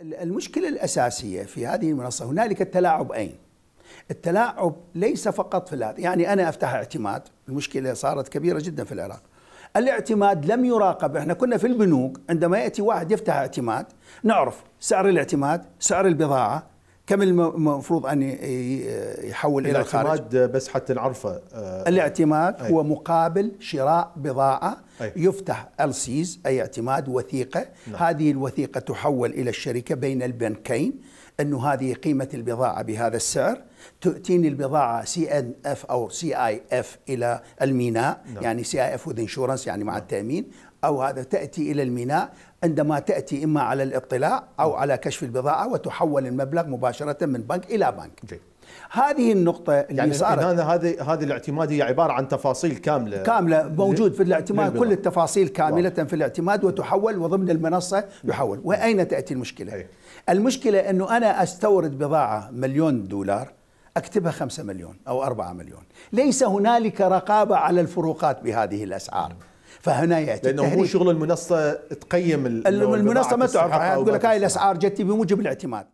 المشكلة الأساسية في هذه المنصة هنالك التلاعب أين؟ التلاعب ليس فقط في العراق يعني أنا أفتح اعتماد المشكلة صارت كبيرة جدا في العراق الاعتماد لم يراقب احنا كنا في البنوك عندما يأتي واحد يفتح اعتماد نعرف سعر الاعتماد سعر البضاعة كم المفروض ان يحول الى الخارج؟ الاعتماد بس حتى نعرفه آه، الاعتماد هو مقابل شراء بضاعه أي. يفتح السيز اي اعتماد وثيقه نعم. هذه الوثيقه تحول الى الشركه بين البنكين انه هذه قيمه البضاعه بهذا السعر تأتيني البضاعة سي ان اف او سي اي اف الى الميناء نعم. يعني سي اي اف وذ انشورنس يعني مع نعم. التامين او هذا تاتي الى الميناء عندما تاتي اما على الاطلاع او على كشف البضاعه وتحول المبلغ مباشره من بنك الى بنك. جي. هذه النقطة اللي يعني صارت هذا هذه هذه الاعتماد هي عبارة عن تفاصيل كاملة كاملة موجود في الاعتماد كل التفاصيل كاملة واو. في الاعتماد وتحول وضمن المنصة يحول نعم. وأين تأتي المشكلة؟ المشكلة أنه أنا أستورد بضاعة مليون دولار اكتبها 5 مليون او 4 مليون ليس هنالك رقابه على الفروقات بهذه الاسعار فهنا ياتي لانه التهريك. هو شغل المنصه تقيم المنصه ما تعرف تقول لك هاي الاسعار جتي بموجب الاعتماد